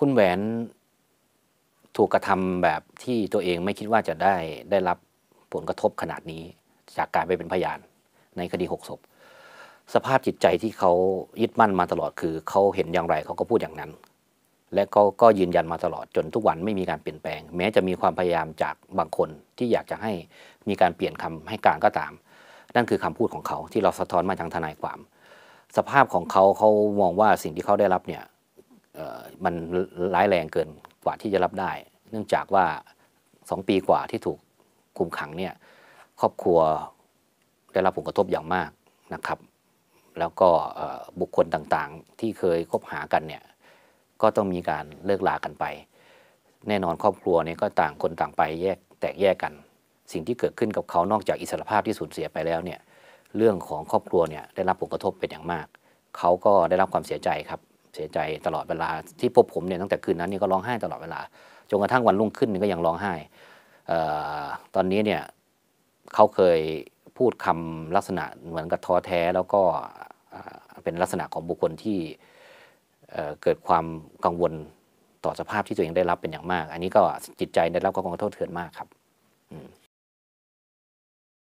คุณแหวน ถูกกระทำแบบที่ตัวเองไม่คิดว่าจะได้ได้รับผลกระทบขนาดนี้จากการไปเป็นพยานในคดีหกศพ สภาพจิตใจที่เขายึดมั่นมาตลอดคือเขาเห็นอย่างไรเขาก็พูดอย่างนั้น และก็ก็ยืนยันมาตลอดจนทุกวันไม่มีการเปลี่ยนแปลง แม้จะมีความพยายามจากบางคนที่อยากจะให้มีการเปลี่ยนคำให้การก็ตาม นั่นคือคำพูดของเขาที่เราสะท้อนมาทางทนายความ สภาพของเขาเขามองว่าสิ่งที่เขาได้รับเนี่ยมันร้ายแรงเกินกว่าที่จะรับได้ เนื่องจากว่าสองปีกว่าที่ถูกคุมขังเนี่ยครอบครัวได้รับผลกระทบอย่างมากนะครับ แล้วก็บุคคลต่างๆที่เคยคบหากันเนี่ยก็ต้องมีการเลิกลากันไป แน่นอนครอบครัวเนี่ยก็ต่างคนต่างไปแยกแตกแยกกัน สิ่งที่เกิดขึ้นกับเขานอกจากอิสรภาพที่สูญเสียไปแล้วเนี่ยเรื่องของครอบครัวเนี่ยได้รับผลกระทบเป็นอย่างมาก เขาก็ได้รับความเสียใจครับเสียใจตลอดเวลาที่พบผมเนี่ยตั้งแต่คืนนั้นนี่ก็ร้องไห้ตลอดเวลาจนกระทั่งวันรุ่งขึ้นนี่ก็ยังร้องไห้ตอนนี้เนี่ยเขาเคยพูดคำลักษณะเหมือนกับท้อแท้แล้วก็เป็นลักษณะของบุคคลที่เกิดความกังวลต่อสภาพที่ตัวเองได้รับเป็นอย่างมาก อันนี้ก็จิตใจได้รับความกระทบเทือนมากครับ